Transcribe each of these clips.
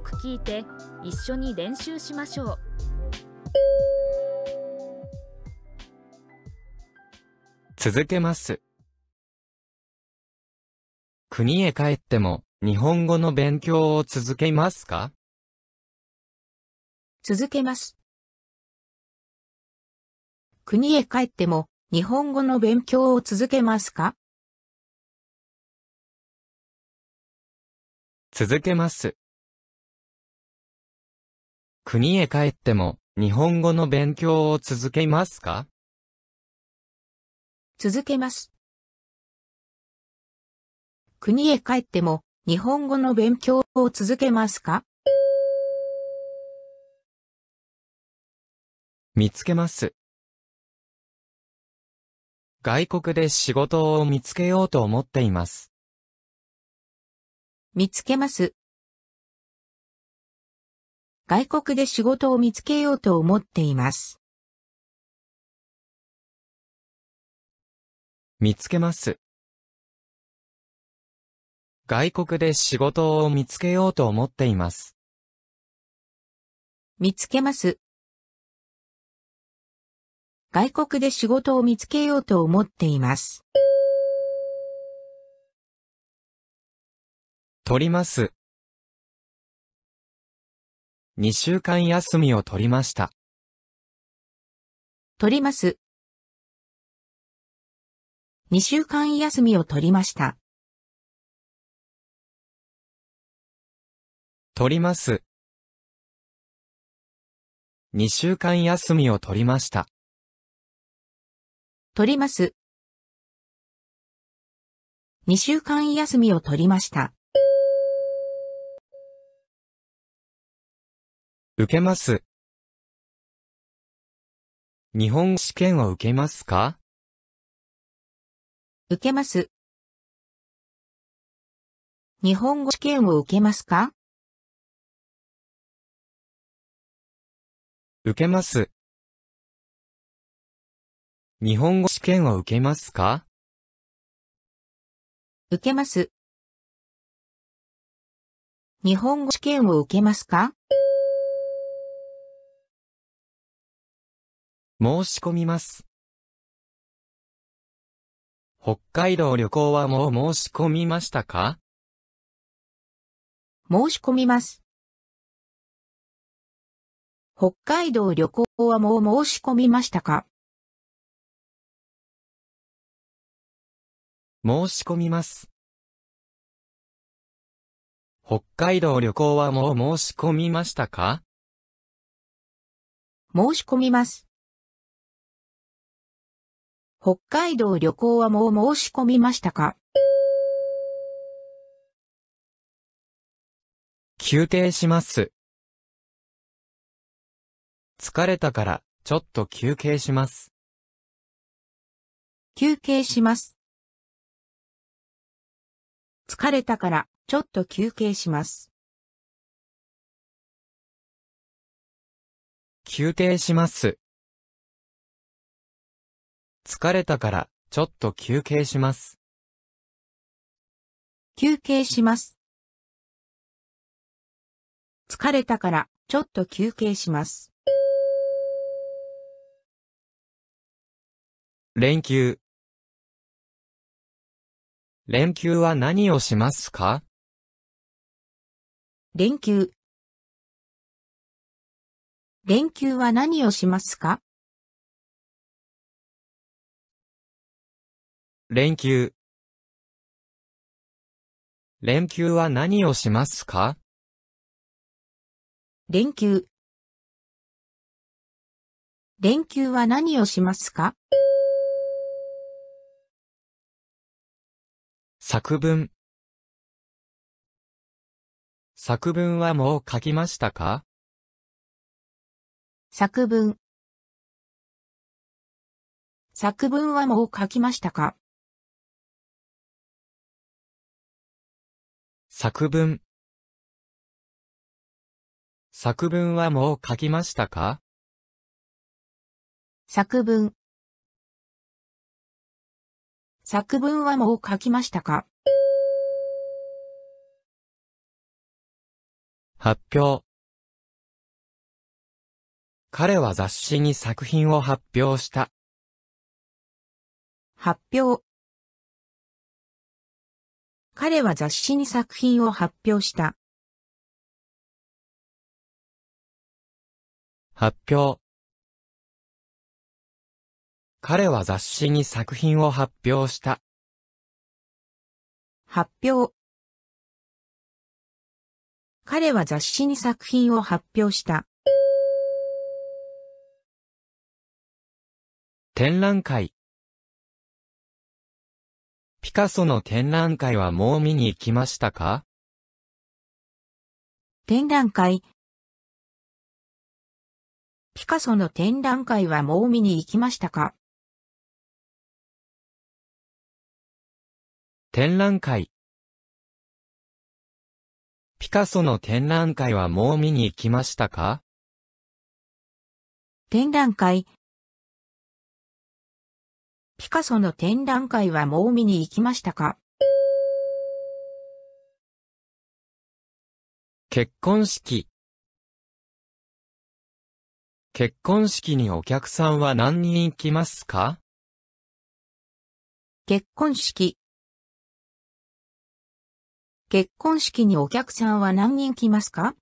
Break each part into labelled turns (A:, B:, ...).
A: く聞いて一緒に練習しましょう続けます国へ帰っても日本語の勉強を続けますか続けます。国へ帰っても日本語の勉強を続けますか続けます。国へ帰っても、日本語の勉強を続けますか続けます。国へ帰っても、日本語の勉強を続けますか見つけます。外国で仕事を見つけようと思っています。見つけます。外国で仕事を見つけようと思っています。見つけます。外国で仕事を見つけようと思っています。見つけます。外国で仕事を見つけようと思っています。取ります。2週間休みを取りました。取ります。2週間休みを取りました。取ります。2週間休みを取りました。取ります。2週間休みを取りました。受けます。日本試験を受けますか受けます。日本語試験を受けますか受けます。日本語試験を受けますか受けます。日本語試験を受けますか申し込みます。北海道旅行はもう申し込みましたか申し込みます。北海道旅行はもう申し込みましたか申し込みます。北海道旅行はもう申し込みましたか申し込みます。北海道旅行はもう申し込みましたか休憩します。疲れたから、ちょっと休憩します。休憩します。疲れたから、ちょっと休憩します。休憩します。疲れたから、ちょっと休憩します。休憩します。疲れたから、ちょっと休憩します。連休。連休は何をしますか連休。連休は何をしますか連休。連休は何をしますか連休。連休は何をしますか作文。作文はもう書きましたか作文。作文はもう書きましたか作文。作文はもう書きましたか作文。作文はもう書きましたか発表。彼は雑誌に作品を発表した。発表。彼は雑誌に作品を発表した。発表。彼は雑誌に作品を発表した。発表。彼は雑誌に作品を発表した。展覧会。ピカソの展覧会はもう見に行きましたか展覧会。ピカソの展覧会はもう見に行きましたか展覧会。ピカソの展覧会はもう見に行きましたか展覧会。ピカソの展覧会はもう見に行きましたか結婚式結婚式にお客さんは何人行きますか結婚式結婚式にお客さんは何人来ますか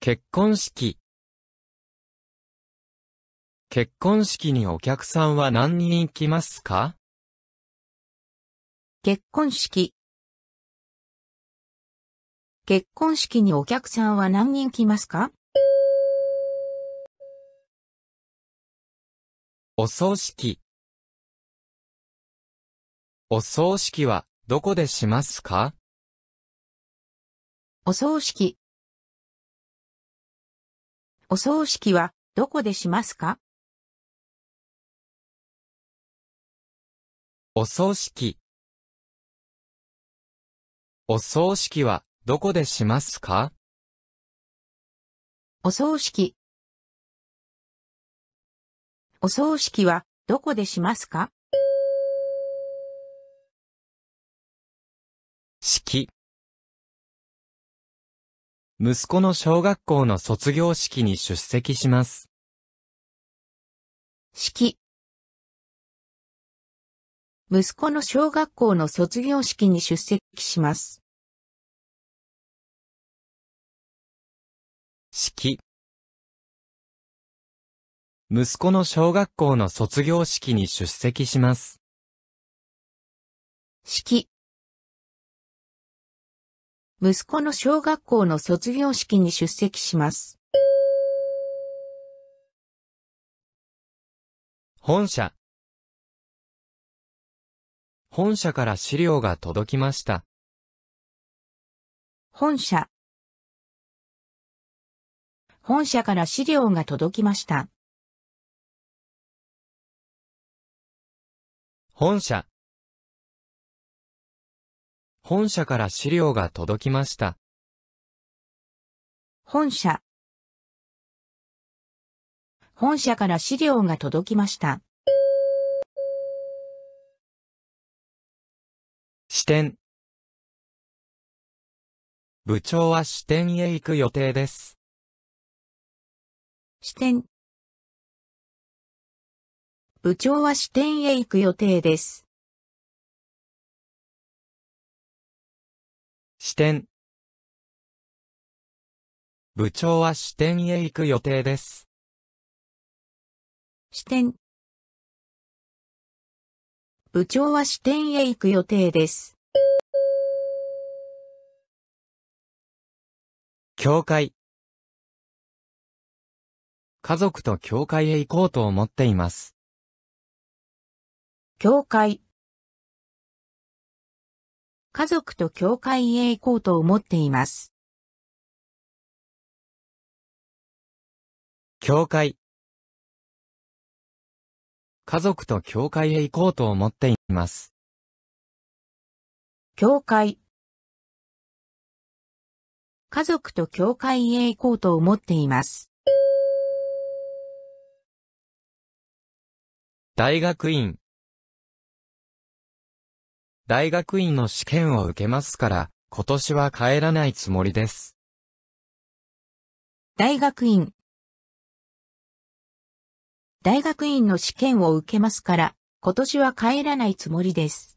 A: 結婚式結婚式にお客さんは何人来ますか結婚式。結婚式にお客さんは何人来ますかお葬式。お葬式はどこでしますかお葬式。お葬式はどこでしますかお葬式。お葬式は、どこでしますかお葬式。お葬式は、どこでしますか式。息子の小学校の卒業式に出席します。式。息子の小学校の卒業式に出席します。式息子の小学校の卒業式に出席します。式息子の小学校の卒業式に出席します。本社本社から資料が届きました。本社。本社から資料が届きました。本社。本社から資料が届きました。本社。本社から資料が届きました。支店。部長は支店へ行く予定です。支店。部長は支店へ行く予定です。支店。部長は支店へ行く予定です。支店。部長は支店へ行く予定です。教会。家族と教会へ行こうと思っています。教会。家族と教会へ行こうと思っています。教会。家族と教会へ行こうと思っています。教会。家族と教会へ行こうと思っています。大学院大学院の試験を受けますから、今年は帰らないつもりです。大学院大学院の試験を受けますから、今年は帰らないつもりです。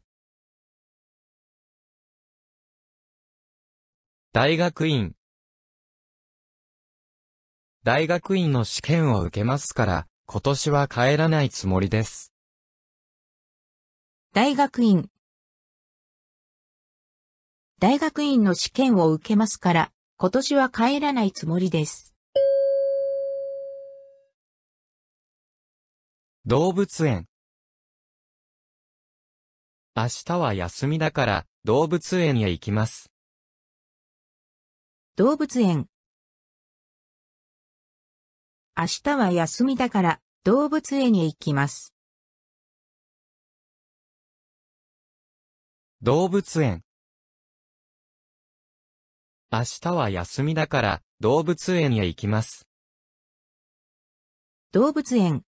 A: 大学院。大学院の試験を受けますから、今年は帰らないつもりです。大学院。大学院の試験を受けますから、今年は帰らないつもりです。動物園。明日は休みだから、動物園へ行きます。動物園。明日は休みだから動物園へ行きます。動物園。明日は休みだから動物園へ行きます。動物園。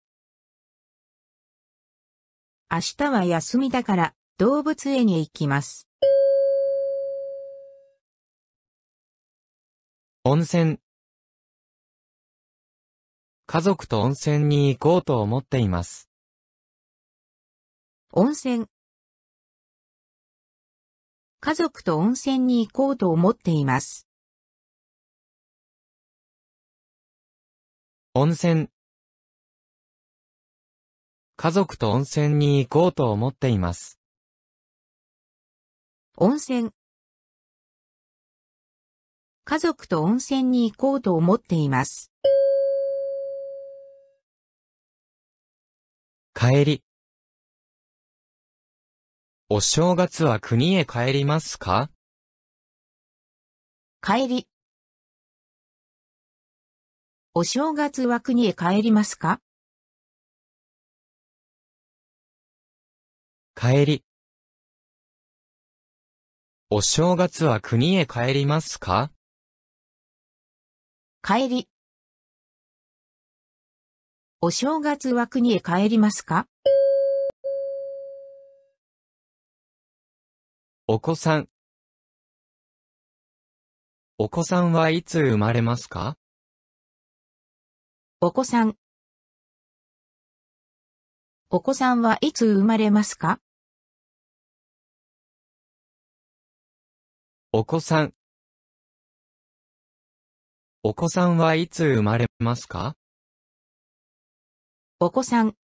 A: 明日は休みだから動物園へ行きます。温泉。家族と温泉に行こうと思っています。温泉。家族と温泉に行こうと思っています。温泉。家族と温泉に行こうと思っています。温泉。家族と温泉に行こうと思っています。帰り。お正月は国へ帰りますか帰り。お正月は国へ帰りますか帰り。お正月は国へ帰りますか帰り。お正月は国へ帰りますかお子さん。お子さんはいつ生まれますかお子さん。お子さんはいつ生まれますかお子さん。お子さんはいつ生まれますかお子さん。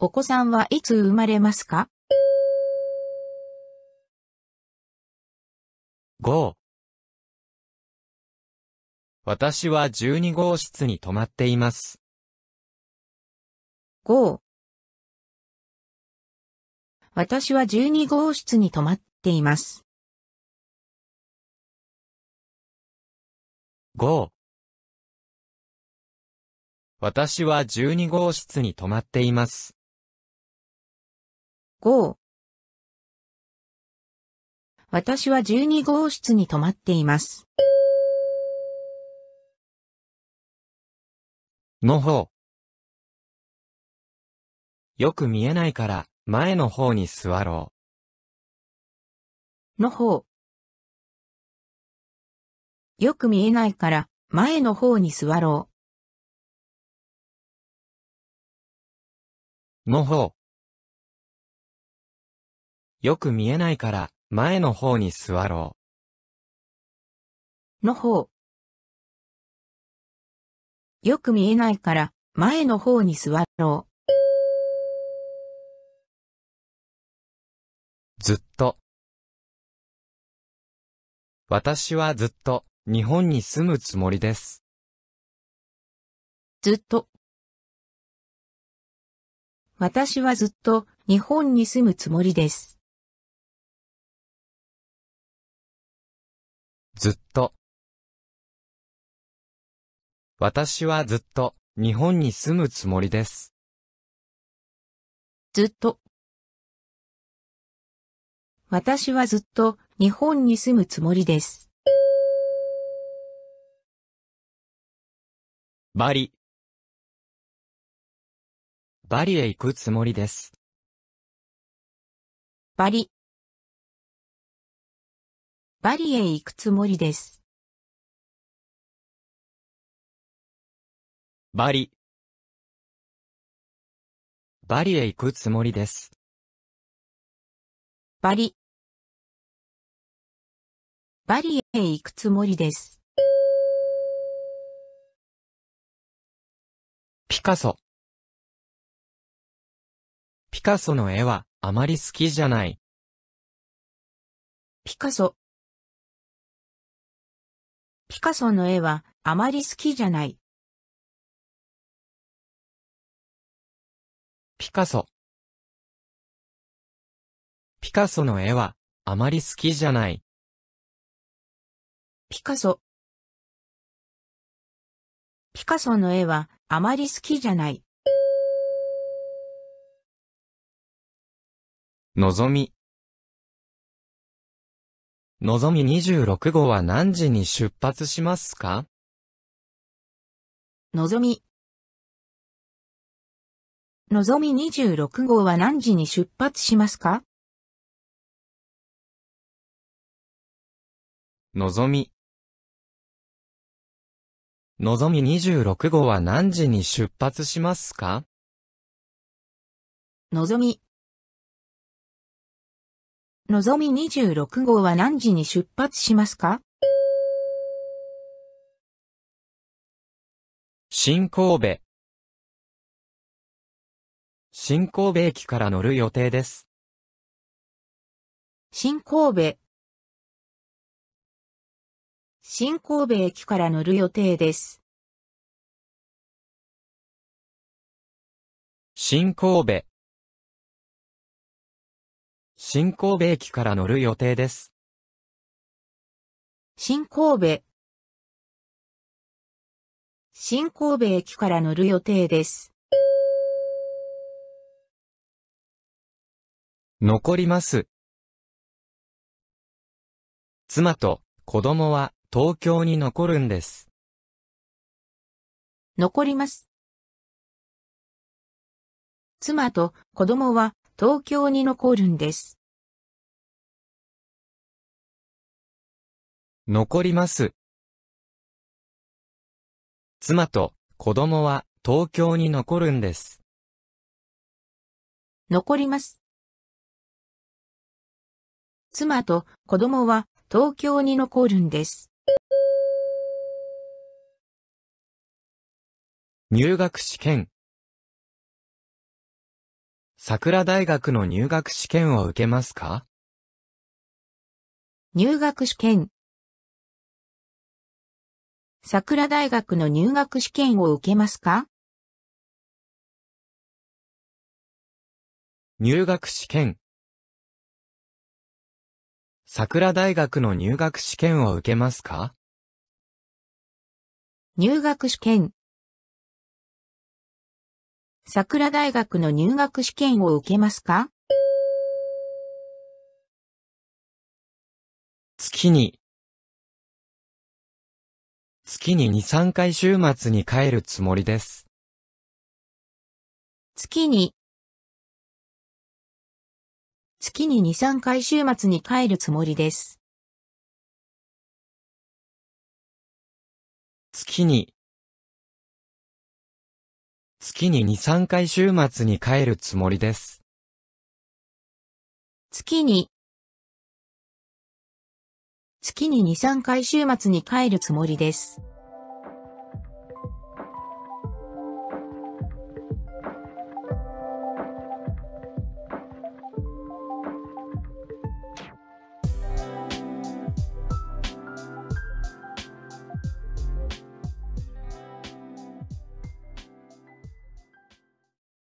A: お子さんはいつ生まれますか ?5 私は12号室に泊まっています。5私は12号室に泊まっています。5私は12号室に泊まっています。5私は12号室に泊まっています。の方。よく見えないから、前の方に座ろう。の方。よく見えないから、前の方に座ろう。の方。よく見えないから、前の方に座ろう。の方。よく見えないから、前の方に座ろう。ずっと。私はずっと。日本に住むつもりです。ずっと。私はずっと日本に住むつもりです。ずっと。私はずっと日本に住むつもりです。ずっと。私はずっと日本に住むつもりです。バリ。バリへ行くつもりです。バリ。バリへ行くつもりです。バリ。バリへ行くつもりです。バリ。バリへ行くつもりです。ピカソ。ピカソの絵はあまり好きじゃない。ピカソ。ピカソの絵はあまり好きじゃない。ピカソ。ピカソの絵はあまり好きじゃない。ピカソ。ピカソの絵はあまり好きじゃない。のぞみ。のぞみ26号は何時に出発しますかのぞみ。のぞみ26号は何時に出発しますかのぞみ。のぞみ26号は何時に出発しますかのぞみ。のぞみ26号は何時に出発しますか新神戸。新神戸駅から乗る予定です。新神戸。新神戸駅から乗る予定です。新神戸。新神戸駅から乗る予定です。新神戸。新神戸駅から乗る予定です。残ります。妻と子供は東京に残るんです。残ります。妻と子供は東京に残るんです。残ります。妻と子供は東京に残るんです。残ります。妻と子供は東京に残るんです。入学試験。桜大学の入学試験を受けますか入学試験。桜大学の入学試験を受けますか入学試験。桜大学の入学試験を受けますか入学試験。桜大学の入学試験を受けますか月に、月に2、3回週末に帰るつもりです。月に、月に2、3回週末に帰るつもりです。月に、月に2、3回週末に帰るつもりです。月に月に2、3回週末に帰るつもりです。